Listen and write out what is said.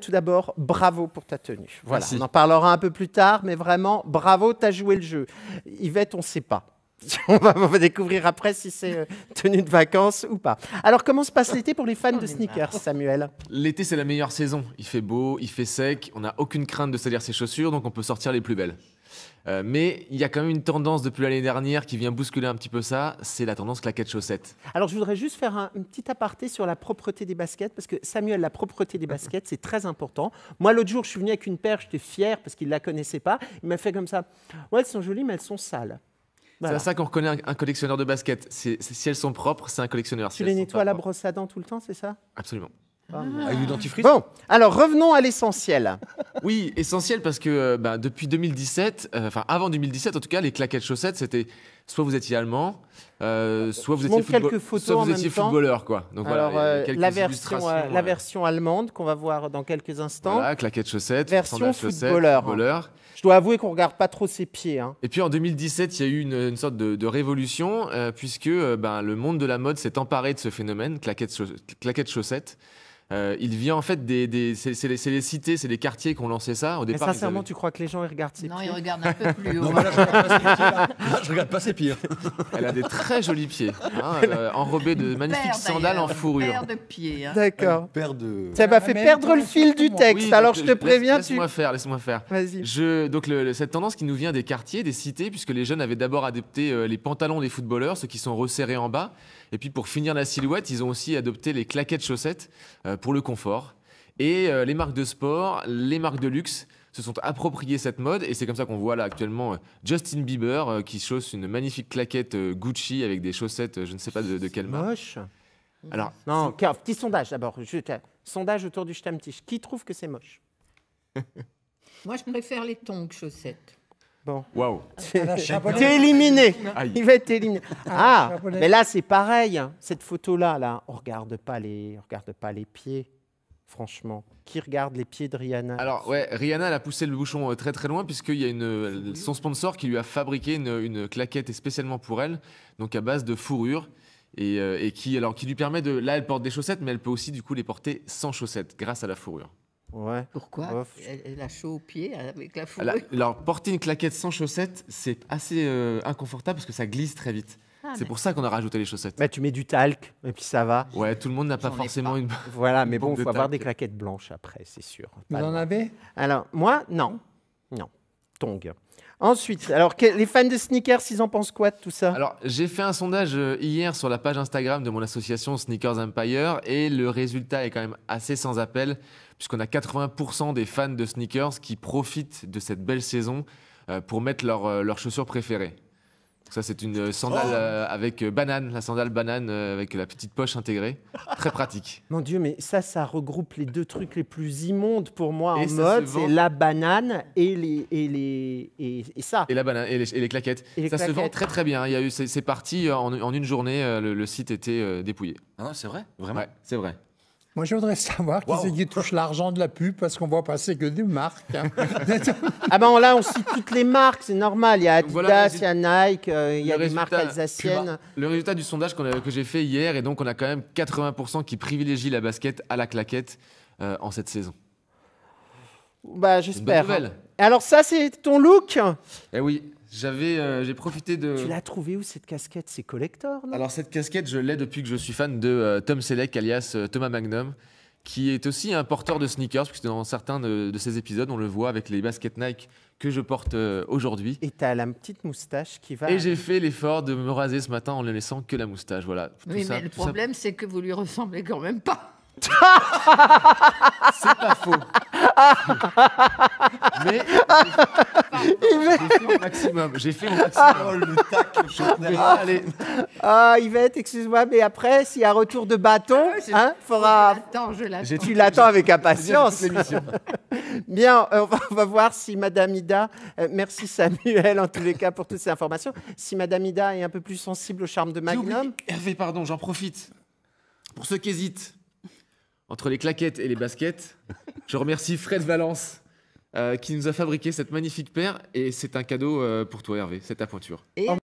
tout d'abord, bravo pour ta tenue. Voilà, on en parlera un peu plus tard, mais vraiment, bravo, t'as joué le jeu. Yvette, on ne sait pas. on va, découvrir après si c'est euh, tenue de vacances ou pas. Alors, comment se passe l'été pour les fans de sneakers, Samuel L'été, c'est la meilleure saison. Il fait beau, il fait sec, on n'a aucune crainte de salir ses chaussures, donc on peut sortir les plus belles. Euh, mais il y a quand même une tendance depuis l'année dernière qui vient bousculer un petit peu ça, c'est la tendance claquette chaussettes Alors je voudrais juste faire un, petit aparté sur la propreté des baskets, parce que Samuel, la propreté des baskets, c'est très important. Moi, l'autre jour, je suis venu avec une paire, j'étais fier parce qu'il ne la connaissait pas. Il m'a fait comme ça Ouais, elles sont jolies, mais elles sont sales. C'est à ça qu'on reconnaît un, collectionneur de baskets. si elles sont propres, c'est un collectionneur. Tu les nettoies à la brosse à dents tout le temps, c'est ça Absolument. Avec ah. ah, dentifrice Bon, alors revenons à l'essentiel. oui, essentiel parce que euh, bah, depuis 2017, euh, enfin avant 2017 en tout cas, les claquettes chaussettes, c'était soit vous étiez allemand, euh, soit vous étiez, footballeur. Quoi. Euh, la, version, euh, la version allemande qu'on va voir dans quelques instants. Voilà, claquette chaussette, version footballeur. Je dois avouer qu'on regarde pas trop ses pieds. Hein. Et puis en 2017, il y a eu une, sorte de, révolution, puisque ben, le monde de la mode s'est emparé de ce phénomène, claquette, de Claquette chaussette euh, il vient en fait des. des c'est les, les, cités, c'est les quartiers qui ont lancé ça au départ. Mais sincèrement, tu crois que les gens ils regardent ces Non, ils regardent un peu plus haut. Non, je regarde pas ses pieds. Hein. Elle a des très jolis pieds, hein, euh, enrobés de magnifiques sandales en fourrure. Paire de pieds. Hein. D'accord. Ça m'a ah, fait perdre le fil du texte. alors je te euh, préviens, laisse, moi faire, laisse-moi faire. Vas-y. Donc cette tendance qui nous vient des quartiers, des cités, puisque les jeunes avaient d'abord adopté les pantalons des footballeurs, ceux qui sont resserrés en bas. Et puis pour finir la silhouette, ils ont aussi adopté les claquettes chaussettes euh, pour le confort. Et euh, les marques de sport, les marques de luxe se sont appropriées cette mode et c'est comme ça qu'on voit là actuellement euh, Justin Bieber qui chausse une magnifique claquette Gucci avec des chaussettes, je ne sais pas de, quelle marque. Moche. Alors, non, petit sondage d'abord. Sondage autour du Stammtisch. Qui trouve que c'est moche Moi, je préfère les tongs chaussettes. Bon. Waouh. Ah, T'es éliminé. Il va être Ah, ah mais là, c'est pareil. Hein. Cette photo-là, là, on regarde pas les, regarde pas les pieds. Franchement, qui regarde les pieds de Rihanna Alors ouais, Rihanna elle a poussé le bouchon euh, très très loin puisqu'il y a une, euh, son sponsor qui lui a fabriqué une, claquette spécialement pour elle, donc à base de fourrure. Euh, et, qui alors qui lui permet de là elle porte des chaussettes mais elle peut aussi du coup les porter sans chaussettes grâce à la fourrure. Ouais. Pourquoi elle, a chaud au pied avec la foulée Alors, porter une claquette sans chaussettes, c'est assez euh, inconfortable parce que ça glisse très vite. Ah, c'est pour ça qu'on a rajouté les chaussettes. Mais tu mets du talc et puis ça va. Ouais, tout le monde n'a pas forcément une. Voilà, mais bon, il faut avoir des claquettes blanches après, c'est sûr. Vous en avez Alors, moi, non. Non. Ensuite, alors les fans de sneakers, ils en pensent quoi de tout ça Alors j'ai fait un sondage euh, hier sur la page Instagram de mon association Sneakers Empire et le résultat est quand même assez sans appel puisqu'on a 80% des fans de sneakers qui profitent de cette belle saison euh, pour mettre leurs euh, chaussures préférées. Ça, c'est une euh, sandale oh. euh, avec euh, banane, la sandale banane avec la petite poche intégrée. Très pratique. Mon Dieu, mais ça, ça regroupe les deux trucs les plus immondes pour moi en mode c'est la banane et, les, et, les, et, ça. Et la banane et les, claquettes. ça se vend très très bien. Il y a eu, c'est, parti en, une journée, le, site était dépouillé. Ah c'est vrai Vraiment C'est vrai. Moi, je voudrais savoir qui qui touche l'argent de la pub parce qu'on voit passer que des marques. Hein. ah ben là, on cite toutes les marques, c'est normal. Il y a Adidas, il y a Nike, euh, il y a des marques alsaciennes. Le résultat du sondage que j'ai fait hier, et donc on a quand même 80% qui privilégient la basket à la claquette euh, en cette saison. Bah, j'espère. Alors ça, c'est ton look Eh oui. J'avais, euh, j'ai profité de. Tu l'as trouvé où cette casquette C'est collector, Alors cette casquette, je l'ai depuis que je suis fan de euh, Tom Selleck, alias euh, Thomas Magnum, qui est aussi un porteur de sneakers, puisque dans certains de, ses épisodes, on le voit avec les baskets Nike que je porte aujourd'hui. Et t'as la petite moustache qui va. Et j'ai fait l'effort de me raser ce matin en ne laissant que la moustache, voilà. mais le problème, c'est que vous lui ressemblez quand même pas. c'est pas faux. Mais j'ai fait au maximum. J'ai fait au maximum. Oh, le tac, Ah, Yvette, excuse-moi, mais après, s'il y a retour de bâton, ah hein, faudra. Je l'attends. Tu l'attends avec impatience. Bien, euh, on va voir si Madame Ida. Euh, merci Samuel, en tous les cas, pour toutes ces informations. Si Madame Ida est un peu plus sensible au charme de Magnum. Hervé, pardon, j'en profite. Pour ceux qui hésitent, entre les claquettes et les baskets. Je remercie Fred Valence euh, qui nous a fabriqué cette magnifique paire et c'est un cadeau euh, pour toi Hervé, cette ta Et...